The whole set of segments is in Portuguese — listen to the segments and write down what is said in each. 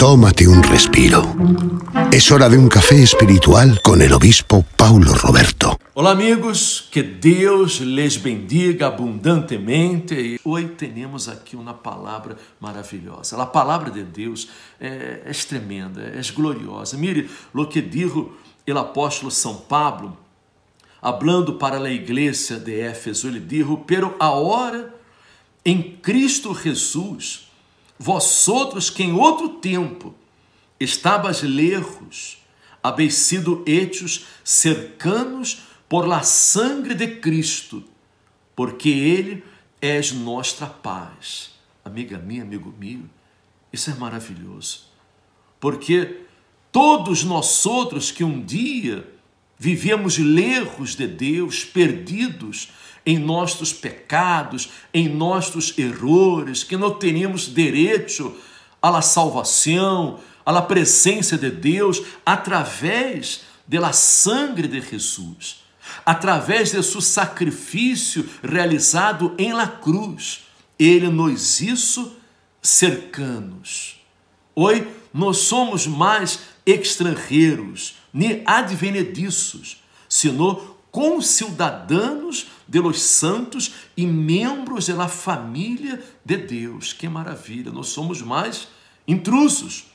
Tómate un respiro. Es hora de un café espiritual con el obispo Paulo Roberto. Olá amigos, que Deus lhes bendiga abundantemente. Hoje temos aqui uma palavra maravilhosa. A palavra de Deus é, é, tremenda, é gloriosa. Mire, lo que dijo el apóstolo São Pablo, hablando para a igreja de Éfeso, ele dijo, pero a hora em Cristo Jesus Vós outros que em outro tempo estabas lerros, habeis sido etios cercanos por la sangre de Cristo, porque Ele é nossa paz. Amiga minha, amigo meu, isso é maravilhoso, porque todos nós outros que um dia Vivíamos lerros de Deus, perdidos em nossos pecados, em nossos erros, que não teríamos direito à salvação, à presença de Deus, através da sangre de Jesus, através de seu sacrifício realizado em la cruz. Ele nos isso cercanos. Oi? não somos mais estrangeiros, nem né? advenediços, senão concidadanos de los santos e membros da família de Deus. Que maravilha! Nós somos mais intrusos,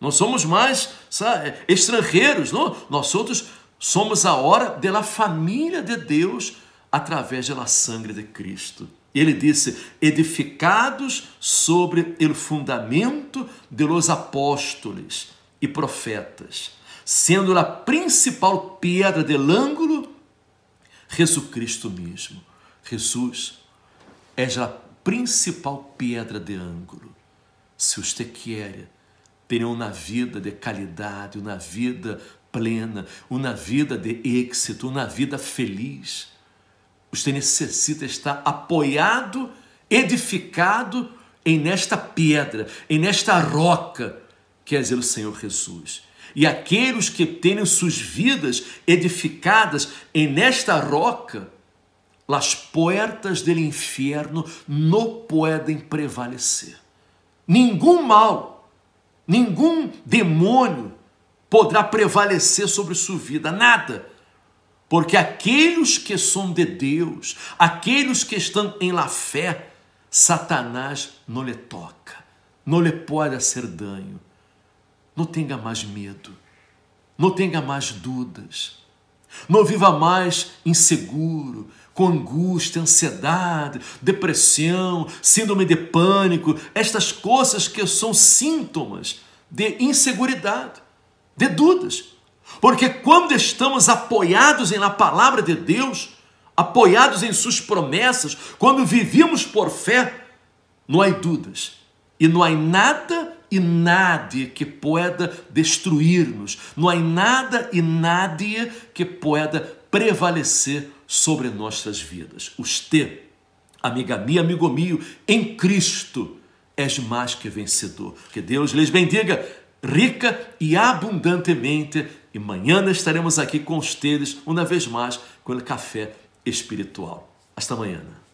não somos mais sabe, estrangeiros, não? Nós outros somos a hora da família de Deus através da sangue de Cristo. Ele disse: edificados sobre o fundamento de los apóstoles e profetas, sendo a principal pedra del ângulo Cristo mesmo. Jesus é a principal pedra de ângulo. Se você quer ter uma vida de qualidade, uma vida plena, uma vida de êxito, uma vida feliz, você necessita estar apoiado, edificado em nesta pedra, em nesta roca, quer é dizer, o Senhor Jesus. E aqueles que têm suas vidas edificadas em nesta roca, as portas do inferno não podem prevalecer. Nenhum mal, nenhum demônio poderá prevalecer sobre sua vida, nada porque aqueles que são de Deus, aqueles que estão em la fé, Satanás não lhe toca, não lhe pode ser danho. Não tenha mais medo, não tenha mais dúvidas, não viva mais inseguro, com angústia, ansiedade, depressão, síndrome de pânico, estas coisas que são sintomas de inseguridade, de dúvidas. Porque quando estamos apoiados na palavra de Deus, apoiados em suas promessas, quando vivemos por fé, não há dúvidas e não há nada e nada que pueda destruir-nos, não há nada e nada que pueda prevalecer sobre nossas vidas. Os amiga minha, amigo meu, em Cristo és mais que vencedor. Que Deus lhes bendiga rica e abundantemente. E amanhã estaremos aqui com os teles, uma vez mais, com o café espiritual. Hasta amanhã.